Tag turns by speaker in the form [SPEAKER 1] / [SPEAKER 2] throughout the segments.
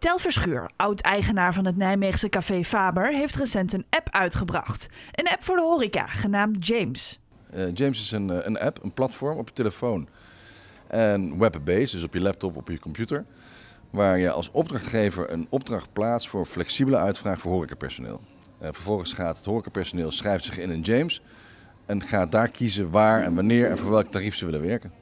[SPEAKER 1] Telverschuur, oud-eigenaar van het Nijmeegse café Faber, heeft recent een app uitgebracht. Een app voor de horeca, genaamd James.
[SPEAKER 2] Eh, James is een, eh, een app, een platform op je telefoon en web-based, dus op je laptop, op je computer. Waar je als opdrachtgever een opdracht plaatst voor flexibele uitvraag voor horecapersoneel. Uh, vervolgens gaat het horecapersoneel schrijft zich in een James en gaat daar kiezen waar en wanneer en voor welk tarief ze willen werken.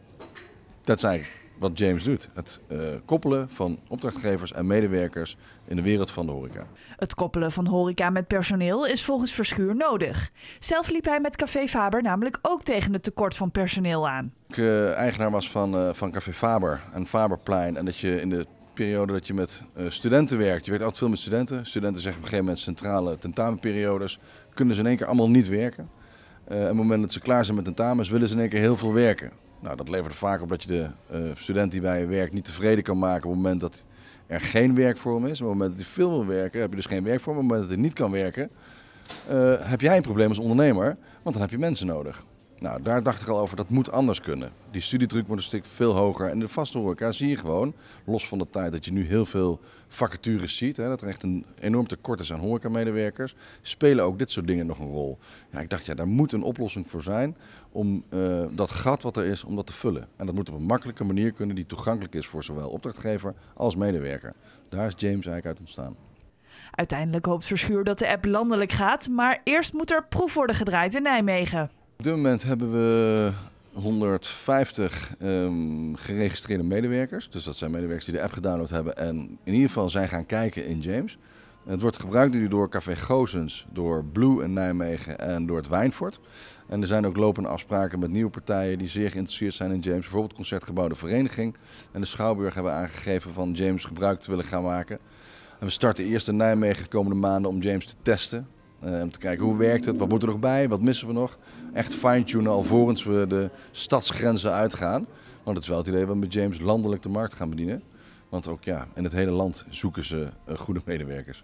[SPEAKER 2] Dat zijn wat James doet. Het eh, koppelen van opdrachtgevers en medewerkers in de wereld van de horeca.
[SPEAKER 1] Het koppelen van horeca met personeel is volgens Verschuur nodig. Zelf liep hij met Café Faber namelijk ook tegen het tekort van personeel aan.
[SPEAKER 2] Ik uh, eigenaar was van, eh, van Café Faber en Faberplein. En dat je in de periode dat je met studenten werkt. Je werkt altijd veel met studenten. Studenten zeggen op een gegeven moment centrale tentamenperiodes. Kunnen ze in één keer allemaal niet werken. en op het moment dat ze klaar zijn met tentamens willen ze in één keer heel veel werken. Nou, dat levert vaak op dat je de eh, student die bij je werkt niet tevreden kan maken op het moment dat er geen werk voor hem is. op het moment dat hij veel wil werken, heb je dus geen werk voor hem. Op het moment dat hij niet kan werken, eh, heb jij een probleem als ondernemer, want dan heb je mensen nodig. Nou, daar dacht ik al over, dat moet anders kunnen. Die studiedruk moet een stuk veel hoger. En de vaste horeca zie je gewoon, los van de tijd dat je nu heel veel vacatures ziet, hè, dat er echt een enorm tekort is aan medewerkers, spelen ook dit soort dingen nog een rol. Ja, ik dacht, ja, daar moet een oplossing voor zijn om eh, dat gat wat er is, om dat te vullen. En dat moet op een makkelijke manier kunnen die toegankelijk is voor zowel opdrachtgever als medewerker. Daar is James eigenlijk uit ontstaan.
[SPEAKER 1] Uiteindelijk hoopt Verschuur dat de app landelijk gaat, maar eerst moet er proef worden gedraaid in Nijmegen.
[SPEAKER 2] Op dit moment hebben we 150 ehm, geregistreerde medewerkers. Dus dat zijn medewerkers die de app gedownload hebben en in ieder geval zijn gaan kijken in James. Het wordt gebruikt nu door Café Gozens, door Blue in Nijmegen en door het Wijnfort. En er zijn ook lopende afspraken met nieuwe partijen die zeer geïnteresseerd zijn in James. Bijvoorbeeld Concertgebouw de Vereniging en de Schouwburg hebben aangegeven van James gebruik te willen gaan maken. En we starten eerst in Nijmegen de komende maanden om James te testen. Eh, om te kijken hoe werkt het, wat moet er nog bij, wat missen we nog. Echt fine-tunen alvorens we de stadsgrenzen uitgaan. Want dat is wel het idee dat we met James landelijk de markt gaan bedienen. Want ook ja, in het hele land zoeken ze eh, goede medewerkers.